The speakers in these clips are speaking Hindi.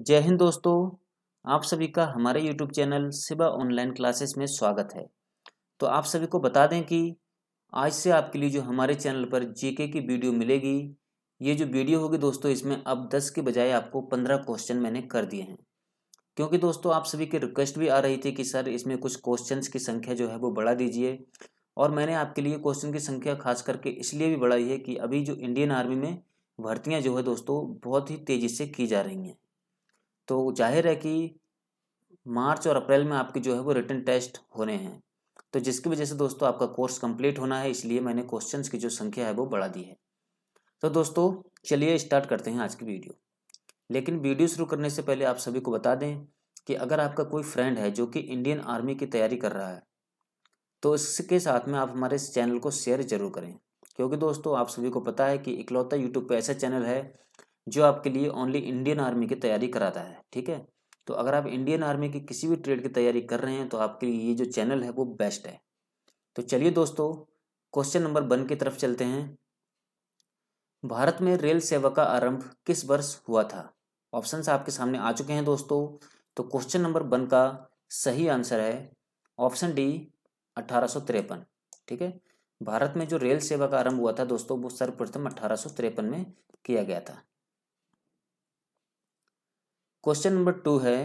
जय हिंद दोस्तों आप सभी का हमारे YouTube channel Siba online classes में स्वागत है तो आप सभी को बता दें कि आज से आपके लिए जो हमारे चैनल पर जीके की वीडियो मिलेगी ये जो वीडियो होगी दोस्तों इसमें अब 10 के बजाय आपको 15 क्वेश्चन मैंने कर दिए हैं क्योंकि दोस्तों आप सभी की रिक्वेस्ट भी आ रही थी कि सर इसमें कुछ क्वेश्चन की संख्या जो है वो बढ़ा दीजिए और मैंने आपके लिए क्वेश्चन की संख्या खास करके इसलिए भी बढ़ाई है कि अभी जो इंडियन आर्मी में भर्तियाँ जो है दोस्तों बहुत ही तेज़ी से की जा रही हैं तो जाहिर है कि मार्च और अप्रैल में आपके जो है वो रिटर्न टेस्ट होने हैं तो जिसकी वजह से दोस्तों आपका कोर्स कंप्लीट होना है इसलिए मैंने क्वेश्चन की जो संख्या है वो बढ़ा दी है तो दोस्तों चलिए स्टार्ट करते हैं आज की वीडियो लेकिन वीडियो शुरू करने से पहले आप सभी को बता दें कि अगर आपका कोई फ्रेंड है जो कि इंडियन आर्मी की तैयारी कर रहा है तो इसके साथ में आप हमारे इस चैनल को शेयर जरूर करें क्योंकि दोस्तों आप सभी को पता है कि इकलौता यूट्यूब पर ऐसा चैनल है जो आपके लिए ओनली इंडियन आर्मी की तैयारी कराता है ठीक है तो अगर आप इंडियन आर्मी की किसी भी ट्रेड की तैयारी कर रहे हैं तो आपके लिए ये जो चैनल है वो बेस्ट है तो चलिए दोस्तों क्वेश्चन नंबर वन की तरफ चलते हैं भारत में रेल सेवा का आरंभ किस वर्ष हुआ था ऑप्शन आपके सामने आ चुके हैं दोस्तों तो क्वेश्चन नंबर वन का सही आंसर है ऑप्शन डी अठारह ठीक है भारत में जो रेल सेवा का आरंभ हुआ था दोस्तों वो सर्वप्रथम अठारह में किया गया था क्वेश्चन नंबर टू है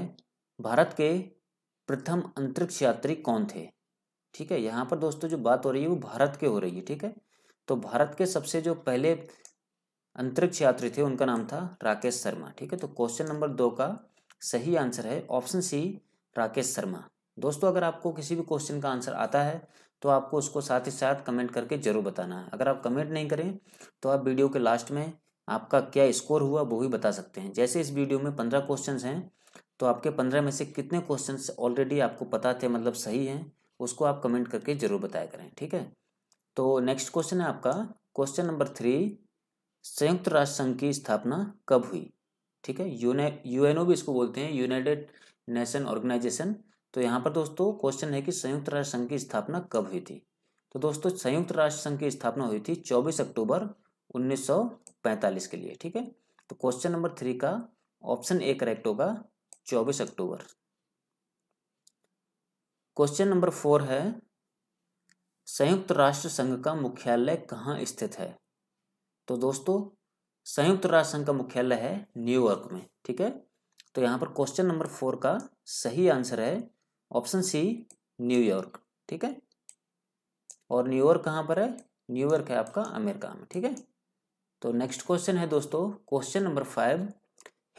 भारत के प्रथम अंतरिक्ष यात्री कौन थे ठीक है यहाँ पर दोस्तों जो बात हो रही है वो भारत के हो रही है ठीक है तो भारत के सबसे जो पहले अंतरिक्ष यात्री थे उनका नाम था राकेश शर्मा ठीक है तो क्वेश्चन नंबर दो का सही आंसर है ऑप्शन सी राकेश शर्मा दोस्तों अगर आपको किसी भी क्वेश्चन का आंसर आता है तो आपको उसको साथ ही साथ कमेंट करके ज़रूर बताना है अगर आप कमेंट नहीं करें तो आप वीडियो के लास्ट में आपका क्या स्कोर हुआ वो भी बता सकते हैं जैसे इस वीडियो में पंद्रह क्वेश्चन हैं तो आपके पंद्रह में से कितने क्वेश्चन ऑलरेडी आपको पता थे मतलब सही हैं उसको आप कमेंट करके जरूर बताया करें ठीक है तो नेक्स्ट क्वेश्चन है आपका क्वेश्चन नंबर थ्री संयुक्त राष्ट्र संघ की स्थापना कब हुई ठीक है यूएनओ भी इसको बोलते हैं यूनाइटेड नेशन ऑर्गेनाइजेशन तो यहाँ पर दोस्तों क्वेश्चन है कि संयुक्त राष्ट्र संघ की स्थापना कब हुई थी तो दोस्तों संयुक्त राष्ट्र संघ की स्थापना हुई थी 24 अक्टूबर उन्नीस पैंतालीस के लिए ठीक है तो क्वेश्चन नंबर थ्री का ऑप्शन ए करेक्ट होगा चौबीस अक्टूबर क्वेश्चन नंबर फोर है संयुक्त राष्ट्र संघ का मुख्यालय कहाँ स्थित है तो दोस्तों संयुक्त राष्ट्र संघ का मुख्यालय है न्यूयॉर्क में ठीक है तो यहाँ पर क्वेश्चन नंबर फोर का सही आंसर है ऑप्शन सी न्यूयॉर्क ठीक है और न्यूयॉर्क कहाँ पर है न्यूयॉर्क है आपका अमेरिका में ठीक है तो नेक्स्ट क्वेश्चन है दोस्तों क्वेश्चन नंबर फाइव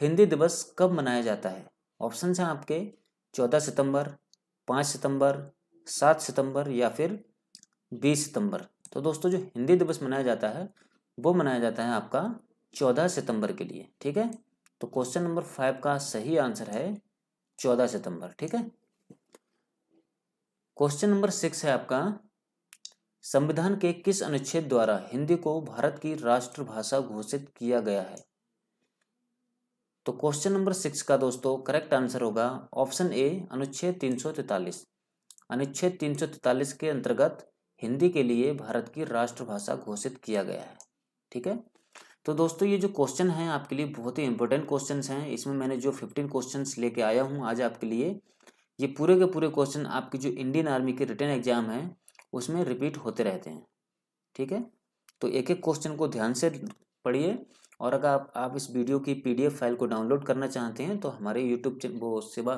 हिंदी दिवस कब मनाया जाता है ऑप्शन हैं आपके चौदह सितंबर पाँच सितंबर सात सितंबर या फिर बीस सितंबर तो दोस्तों जो हिंदी दिवस मनाया जाता है वो मनाया जाता है आपका चौदह सितंबर के लिए ठीक है तो क्वेश्चन नंबर फाइव का सही आंसर है चौदह सितंबर ठीक है क्वेश्चन नंबर सिक्स है आपका संविधान के किस अनुच्छेद द्वारा हिंदी को भारत की राष्ट्रभाषा घोषित किया गया है तो क्वेश्चन नंबर सिक्स का दोस्तों करेक्ट आंसर होगा ऑप्शन ए अनुच्छेद तैतालीस अनुच्छेद तैतालीस के अंतर्गत हिंदी के लिए भारत की राष्ट्रभाषा घोषित किया गया है ठीक है तो दोस्तों ये जो क्वेश्चन हैं आपके लिए बहुत ही इंपॉर्टेंट क्वेश्चन हैं इसमें मैंने जो फिफ्टीन क्वेश्चन लेके आया हूँ आज आपके लिए ये पूरे के पूरे क्वेश्चन आपकी जो इंडियन आर्मी के रिटर्न एग्जाम है उसमें रिपीट होते रहते हैं ठीक है तो एक एक क्वेश्चन को ध्यान से पढ़िए और अगर आप, आप इस वीडियो की पीडीएफ फाइल को डाउनलोड करना चाहते हैं तो हमारे यूट्यूब वो Siva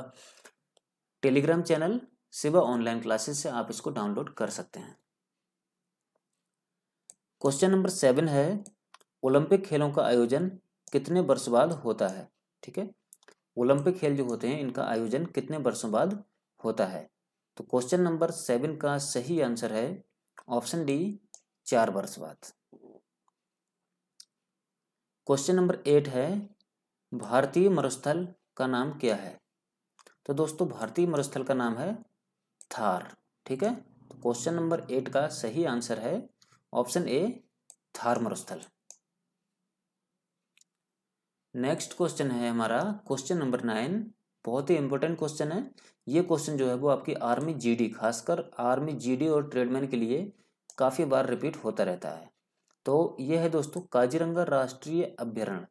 Telegram channel Siva online classes से आप इसको डाउनलोड कर सकते हैं क्वेश्चन नंबर सेवन है ओलंपिक खेलों का आयोजन कितने वर्ष बाद होता है ठीक है ओलंपिक खेल जो होते हैं इनका आयोजन कितने वर्षों बाद होता है तो क्वेश्चन नंबर सेवन का सही आंसर है ऑप्शन डी चार वर्ष बाद क्वेश्चन नंबर एट है भारतीय मरुस्थल का नाम क्या है तो दोस्तों भारतीय मरुस्थल का नाम है थार ठीक है तो क्वेश्चन नंबर एट का सही आंसर है ऑप्शन ए थार मरुस्थल नेक्स्ट क्वेश्चन है हमारा क्वेश्चन नंबर नाइन बहुत ही इंपॉर्टेंट क्वेश्चन है ये क्वेश्चन जो है वो आपकी आर्मी जीडी खासकर आर्मी जीडी और ट्रेडमैन के लिए काफ़ी बार रिपीट होता रहता है तो ये है दोस्तों काजीरंगा राष्ट्रीय अभ्यारण्य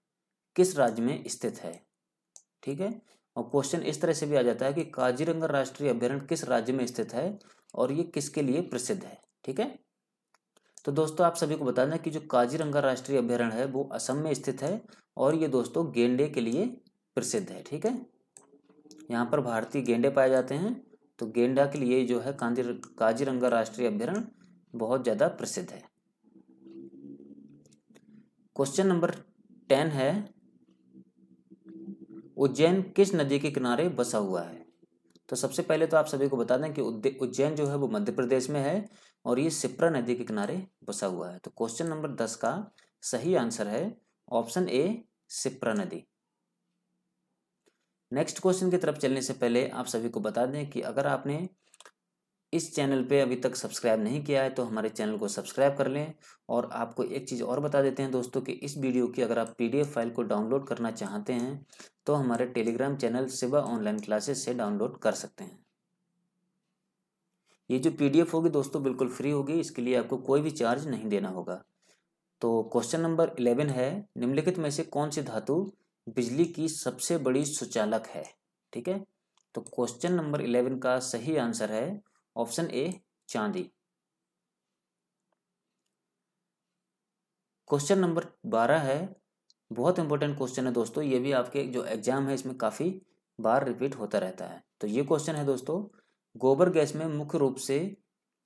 किस राज्य में स्थित है ठीक है और क्वेश्चन इस तरह से भी आ जाता है कि काजीरंगा राष्ट्रीय अभ्यारण्य किस राज्य में स्थित है और ये किसके लिए प्रसिद्ध है ठीक है तो दोस्तों आप सभी को बता दें कि जो काजीरंगा राष्ट्रीय अभ्यारण्य है वो असम में स्थित है और ये दोस्तों गेंडे के लिए प्रसिद्ध है ठीक है यहाँ पर भारतीय गेंडे पाए जाते हैं तो गेंडा के लिए जो है काजीरंगा राष्ट्रीय अभ्यारण्य बहुत ज़्यादा प्रसिद्ध है क्वेश्चन नंबर टेन है उज्जैन किस नदी के किनारे बसा हुआ है तो सबसे पहले तो आप सभी को बता दें कि उज्जैन जो है वो मध्य प्रदेश में है और ये सिप्रा नदी के किनारे बसा हुआ है तो क्वेश्चन नंबर दस का सही आंसर है ऑप्शन ए सिप्रा नदी नेक्स्ट क्वेश्चन की तरफ चलने से पहले आप सभी को बता दें कि अगर आपने इस चैनल पे अभी तक सब्सक्राइब नहीं किया है तो हमारे चैनल को सब्सक्राइब कर लें और आपको एक चीज़ और बता देते हैं दोस्तों कि इस वीडियो की अगर आप पीडीएफ फाइल को डाउनलोड करना चाहते हैं तो हमारे Telegram channel Siva online classes से डाउनलोड कर सकते हैं ये जो पीडीएफ होगी दोस्तों बिल्कुल फ्री होगी इसके लिए आपको कोई भी चार्ज नहीं देना होगा तो क्वेश्चन नंबर इलेवन है निम्नलिखित में से कौन सी धातु बिजली की सबसे बड़ी सुचालक है ठीक है तो क्वेश्चन नंबर इलेवन का सही आंसर है ऑप्शन ए चांदी क्वेश्चन नंबर बारह है बहुत इंपॉर्टेंट क्वेश्चन है दोस्तों ये भी आपके जो एग्जाम है इसमें काफ़ी बार रिपीट होता रहता है तो ये क्वेश्चन है दोस्तों गोबर गैस में मुख्य रूप से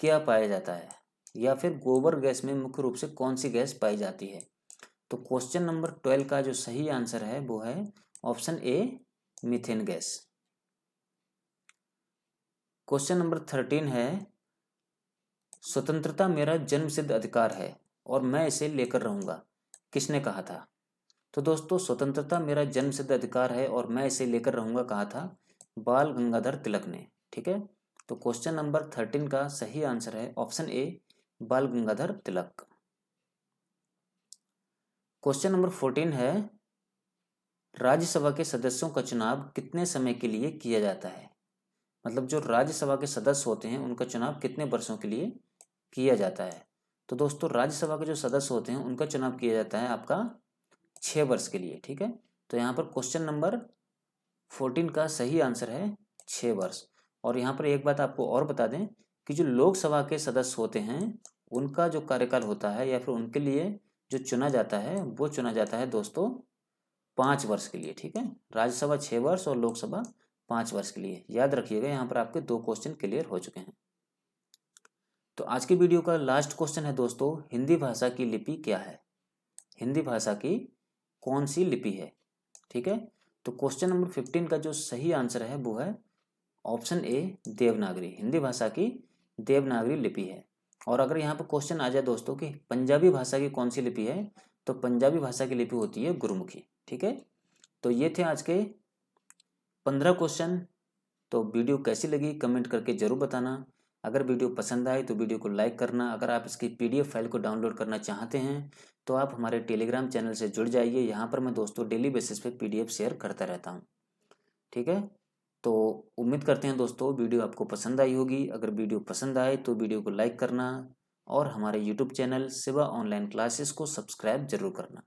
क्या पाया जाता है या फिर गोबर गैस में मुख्य रूप से कौन सी गैस पाई जाती है तो क्वेश्चन नंबर ट्वेल्व का जो सही आंसर है वो है option A methane gas question number thirteen है स्वतंत्रता मेरा जन्मसिद्ध अधिकार है और मैं इसे लेकर रहूंगा किसने कहा था तो दोस्तों स्वतंत्रता मेरा जन्मसिद्ध अधिकार है और मैं इसे लेकर रहूंगा कहा था बाल गंगाधर तिलक ने ठीक है तो क्वेश्चन नंबर थर्टीन का सही आंसर है option A Bal Gangadhar Tilak question number fourteen है राज्यसभा के सदस्यों का चुनाव कितने समय के लिए किया जाता है मतलब जो राज्यसभा के सदस्य होते हैं उनका चुनाव कितने वर्षों के लिए किया जाता है तो दोस्तों राज्यसभा के जो सदस्य होते हैं उनका चुनाव किया जाता है आपका छः वर्ष के लिए ठीक है तो यहाँ पर क्वेश्चन नंबर फोर्टीन का सही आंसर है छः वर्ष और यहाँ पर एक बात आपको और बता दें कि जो लोकसभा के सदस्य होते हैं उनका जो कार्यकाल होता है या फिर उनके लिए जो चुना जाता है वो चुना जाता है दोस्तों पाँच वर्ष के लिए ठीक है राज्यसभा छः वर्ष और लोकसभा पाँच वर्ष के लिए याद रखिएगा यहाँ पर आपके दो क्वेश्चन क्लियर हो चुके हैं तो आज की वीडियो का लास्ट क्वेश्चन है दोस्तों हिंदी भाषा की लिपि क्या है हिंदी भाषा की कौन सी लिपि है ठीक है तो क्वेश्चन नंबर फिफ्टीन का जो सही आंसर है वो है ऑप्शन ए देवनागरी हिंदी भाषा की देवनागरी लिपि है और अगर यहाँ पर क्वेश्चन आ जाए दोस्तों कि पंजाबी भाषा की कौन सी लिपि है तो पंजाबी भाषा की लिपि होती है गुरुमुखी ठीक है तो ये थे आज के पंद्रह क्वेश्चन तो वीडियो कैसी लगी कमेंट करके ज़रूर बताना अगर वीडियो पसंद आए तो वीडियो को लाइक करना अगर आप इसकी पीडीएफ फाइल को डाउनलोड करना चाहते हैं तो आप हमारे टेलीग्राम चैनल से जुड़ जाइए यहाँ पर मैं दोस्तों डेली बेसिस पे पीडीएफ शेयर करता रहता हूँ ठीक है तो उम्मीद करते हैं दोस्तों वीडियो आपको पसंद आई होगी अगर वीडियो पसंद आए तो वीडियो को लाइक करना और हमारे YouTube channel Siva online classes को सब्सक्राइब जरूर करना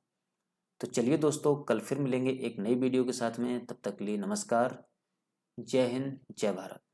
तो चलिए दोस्तों कल फिर मिलेंगे एक नई वीडियो के साथ में तब तक के लिए नमस्कार जय हिंद जय भारत